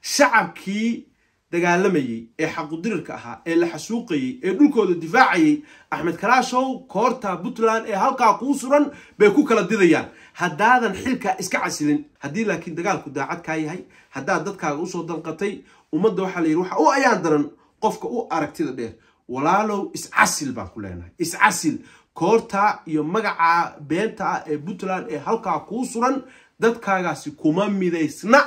shacabkii dagaalamayey ee xaqudirirka ahaa ee la xasuuqayey ee dhulkooda difaacayay axmed kalaashow koorta puntland ee halkaa kuu suran bay ku kala didayaan haddaadan xilkaa iska casilin haddii laakiin dagaalku daacad kaa yahay haddaad dadkaaga usoo dalqatay ummadda waxaa la yidhi waxa u ayaan daran qofka u aragtida dheer walaalow iscasil baan ku leenahay iscasil koorta iyo magaca beenta ah ee puntland ee halkaa kuu suran dadkaagaasi kuma midaysna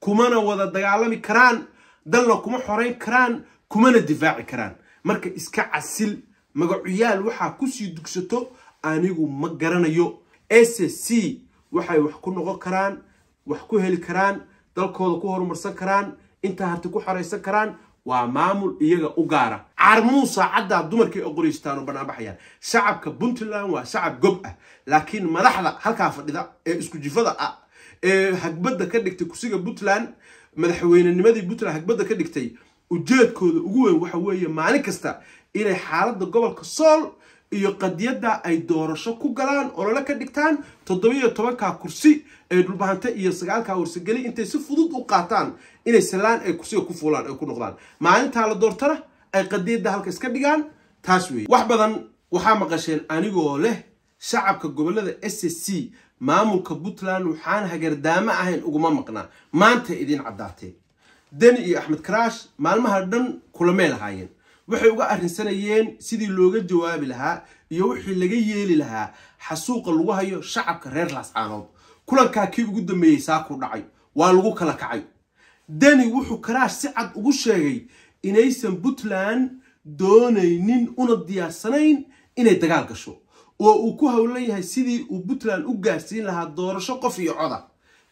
kumana wada dagaalami karaan dalna kuma xorayn karaan kumana difaaci karaan marka iska casil magacuyaal waxaa kusii dugsato anigu ma garanayo s c waxay wax ku noqon karaan wax ku heli karaan dalkooda ku horumarsan karaan intaa harti ku xoraysan karaan waa maamul iyaga u gaara carmuu saacaddaa dumarkay oqoriystaan oo banaanbaxayaan shacabka puntland waa shacab gob ah laakiin madaxda halkaa fadhida ee isku jifada ah ee hagbadda ka dhigtay kusiga puntland madaxweynenimadii puntland hagbadda ka dhigtay ujeedkooda ugu weyn waxa weeye maalin kasta inay xaaladda gobolka sool iyo qadiyadda ay doorasho ku galaan olole ka dhigtaan toddobiyo tobankaa kursi ee dhulbahante iyo sagaalka warsageli intay si fudud u qaataan inay salaan ay kursiga ku fuulaan ay ku noqdaan maalintaa la doortana ay qadiyadda halka iska dhigaan taas weeye wax badan waxaa maqasheen anigoo leh shacabka gobollada s c maamulka puntland waxaan hagardaamo ahayn uguma maqnaa maanta idiin caddaatee deni iyo axmed karash maalmaha dhan kulamay lahaayeen waxay uga arrinsanayeen sidii looga jawaabi lahaa iyo wixii laga yeeli lahaa xasuuqa lagu hayo shacabka reer laascaanood kulankaa kii ugu dambeeyey saakuu dhacay waa lagu kala kacay deni wuxuu karaash si cad ugu sheegay inaysan puntland doonaynin una diyaarsanayn inay dagaal gasho oo uu ku howlan yahay sidii uu puntland u gaarsiin lahaa doorasho qof iyo coda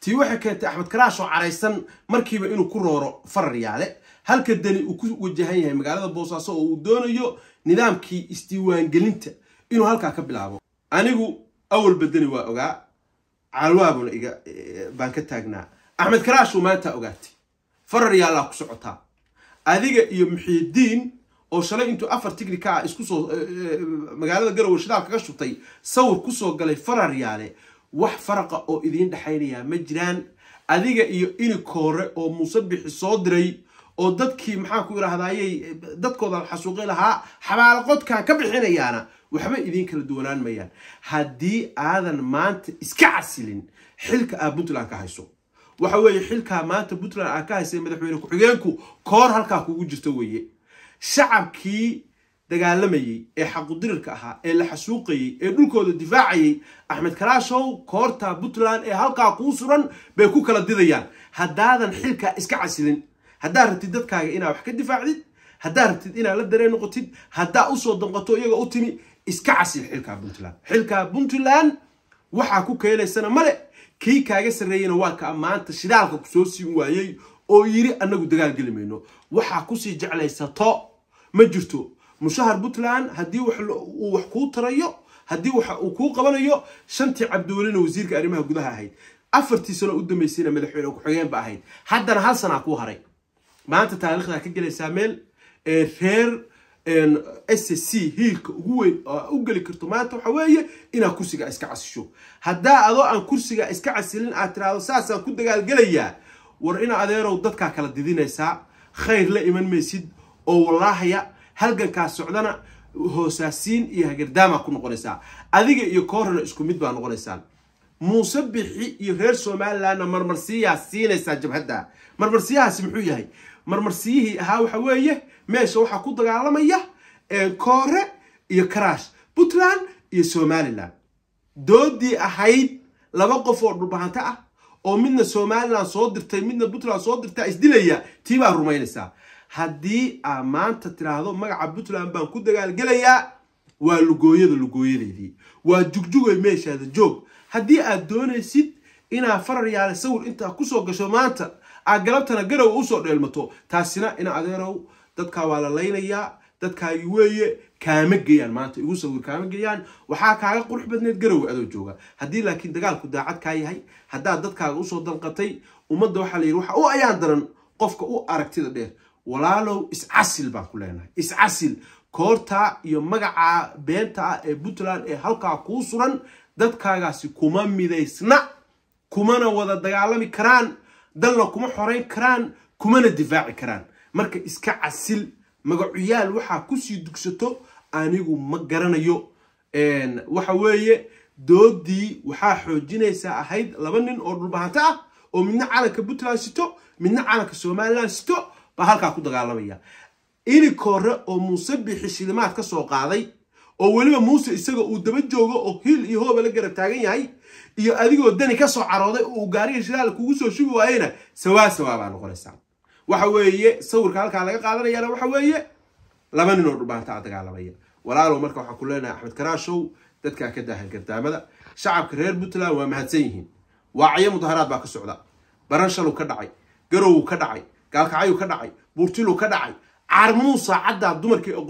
tii waxay keentay axmed karaash oo caraysan markiiba inuu ku rooro farar yaale halka deni uu ku wajahan yahay magaalada boosaaso oo uu doonayo nidaamkii isdiiwaangelinta inuu halkaa ka bilaabo anigu awalba dani waa ogaa calwaabuna iga baan ka taagnaa axmed karaashu maantaa ogaatay farar yaalaa ku socotaa adiga iyo muxiidiin oo shalay intuu afar tigri iskusoo eh, eh, magaalada garowe shidaal kaga shubtay sawir kusoo galay farar yaale wax faraqa oo idiin dhexaynayaa ma jiraan adiga iyo inikoore oo muuse bixi soo diray oo dadkii maxaa ku iraahdaayey dadkooda xasuuqi lahaa xabaalaqodkan ka bixinayaana waxba idiin kala duwanaan mayaan haddii aadan maanta iska casilin xilka aa puntland ka hayso waxa weeye xilkaa maanta puntland aa ka haysa madaxweyne ku-xigeenku koor halkaa kugu jirta weeye shacabkii dagaalamayey ee xaqudirirka ahaa ee la xasuuqayey ee dhulkooda difaacayey axmed karaashow koorta puntland ee halkaa kuu suran bay ku kala didayaan haddaadan xilkaa iska casilin haddaad rabtid dadkaaga inaad wax ka difaacdid haddaad rabtid inaad la dareen noqotid haddaa usoo danqato iyaga u timi iska casil xilkaa puntland xilkaa puntland waxaa ku keenaysana male kii kaaga sarreeyena waa kaa maanta shidaalka kusoo siin waayey oo yiri anagu dagaalgeli mayno waxaa kusii jeclaysato ma jirto mushahar puntland haddii uu wax kuu tarayo haddii waxa uu kuu qabanayo shantii cabdiwelina wasiirka arrimaha gudaha ahayd afartii sano u dambaysayna madaxweyne ku-xigeen ba ahayd haddana hal sanaa kuu haray maanta taarikhdaa ka gelaysaa meel reer s c hiilka ugu weyn u geli karto maanta waxa weeye inaad kursiga iska casisho haddaa adoo aan kursiga iska casilin aad tiraahdo saasaan ku dagaalgelayaa war in adeerow dadkaa kala didinaysaa khayr la iman maysid oo walaahaya halgankaa socdana hoosaasiin iyo hageerdaamaa ku noqonaysaa adiga iyo koorana isku mid baa noqonaysaan muuse bixi iyo reer somalilanna marmarsiiyaa siinaysaa jabhadda marmarsiyahaasi muxuu yahay marmarsiyihii ahaa waxa weeye meesha waxaa ku dagaalamaya koore iyo karaash puntland iyo somalilan doodii ahayd laba qof oo dhulbahante ah oo midna somaliland soo dirtay midna puntland soo dirtaa isdilaya tiibaa rumaynaysaa haddii aa maanta tidhaahdo magaca puntland baan ku dagaalgelayaa waa lugooyada lugooyadeedii waa jugjugay meeshaada joog haddii aad doonaysid inaa farar yaale sawir intaa kusoo gasho maanta aa galabtana garowa usoo dheelmato taasina ina adeerow dadkaa waa la laynayaa dadkaagi weeye kaama geeyaan maanta igu sawir kaama geeyaan waxaa kaaga qurux badneed garowe adoo jooga haddii laakiin dagaalku daacad kaa yahay haddaad dadkaaga usoo danqatay ummadda waxaa layidhi waxa u ayaan daran qofka u aragtida dheer walaalow iscasil baan ku leenahay iscasil koortaa iyo magaca beenta ah ee puntland ee halkaa kuu suran dadkaagaasi kuma midaysna kumana wada dagaalami karaan danna kuma xorayn karaan kumana difaaci karaan marka iska casil magacuyaal waxaa kusii dugsato anigu ma garanayo waxa weeye doodii waxaa xoojinaysaa ahayd laba nin oo dhulbahante ah oo midna calanka puntland sito midna calanka somalilan sito baa halkaa ku dagaalamaya ilig hore oo muuse bixi shilimaad ka soo qaaday oo weliba muuse isaga uu daba joogo oo hiil iyo hooba la garab taagan yahay iyo adigoo dani ka soo carooday oo uu gaariga shidaal kugu soo shubi waayena sawaa sawaa baa noqonaysaa waxa weeye sawirka halkaa laga qaadanayana waxa weeye laba nin oo dhubaantaa dagaalamaya walaalow marka waxaan ku leenahay axmed karaashow dadkaa ka daahan gardaamada shacabka reer puntland waa mahadsan yihiin waacyo mudaharaad baa ka socda baranshaluu ka dhacay garowuu ka dhacay gaalkacayuu ka dhacay buurtiluu ka dhacay carmuu saacaddaa dumarkii oo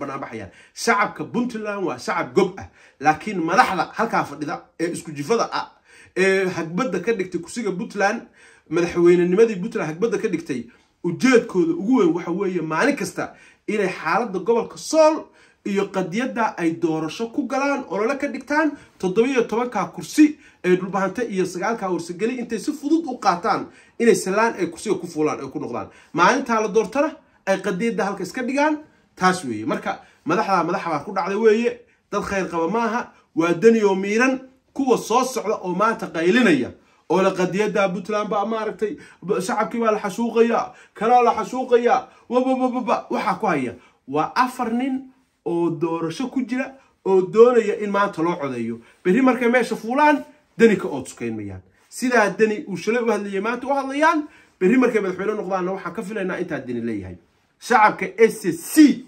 banaanbaxayaan shacabka puntland waa shacab gob ah laakiin madaxda halkaa fadhida ee isku jifada ah ee hagbadda ka dhigtay kursiga puntland madaxweynenimadii puntland hagbadda ka dhigtay ujeedkooda ugu weyn waxa weeye maalin kasta inay xaaladda gobolka sool iyo qadiyadda ay doorasho ku galaan olole ka dhigtaan toddobiiyo tobankaa kursi ee dhulbahante iyo sagaalkaa warsageli intay si fudud u qaataan inay salaan ay kursiga ku fuulaan ay ku noqdaan maalintaa la doortana ay qadiyadda halka iska dhigaan taas weeye marka madaxdaa madaxa baa ku dhacday weeye dad khayr qaba maaha waa daniyo miiran kuwa soo socda oo maanta qaylinaya oo la qadiyada puntland baa maaragtay shacabkii baa la xasuuqayaa kalaa la xasuuqayaa wababababa waxaa ku haya waa afar nin oo doorasho ku jira oo doonaya in maanta loo codeeyo berri markay meesha fuulaan deni ka oo tukayn sidaa deni uu shalay u hadlayay maanta u hadlayaan beri markay madaxweyne noqdaanna waxaan ka filaynaa intaa deni leeyahay shacabka s c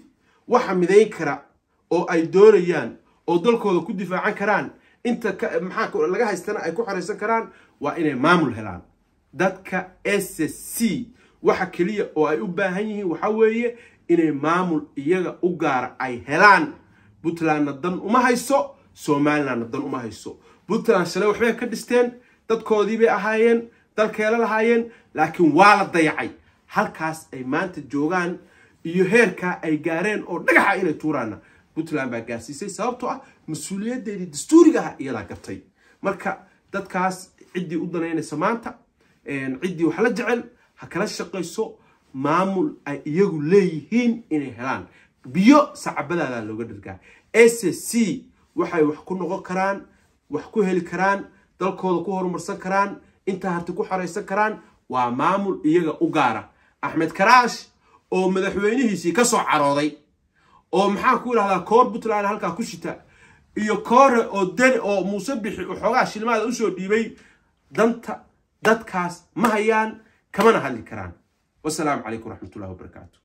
waxa midayn kara oo ay doonayaan oo dalkooda ku difaacan karaan inta maxaa laga haystana ay ku xeraysan karaan waa inay maamul helaan dadka s c waxa keliya oo ay u baahan yihiin waxa weeye inay maamul iyaga u gaara ay helaan puntlandna dan uma hayso somalilanna dan uma hayso puntland shalay waxbay ka dhisteen dadkoodii bay ahaayeen dalkeela lahaayeen laakiin waa la dayacay halkaas ay maanta joogaan iyo heerkaa ay gaareen oo dhagaxa inay tuuraana puntland baa gaarsiisay sababtoo ah mas-uuliyadeedii dastuuriga aha iyalaa gartay marka dadkaas ciddii u danaynaysa maanta ciddii wax la jecel ha kala shaqayso maamul ay iyagu leeyihiin inay helaan biyo sacabadaada looga dhirgaa s c waxay wax ku noqon karaan wax ku heli karaan dalkooda ku horumarsan karaan intaa harti ku xoraysan karaan waa maamul iyaga u gaara axmed karaash oo madaxweynihiisii ka soo carooday oo maxaan ku ihahdaa koor puntland halkaa ku shita iyo koore oo deni oo muuse bixi oo xoogaa shilmaada usoo dhiibay danta dadkaas ma hayaan kamana hadli karaan wasalaamu calaykum waraxmatullahi wabarakaatu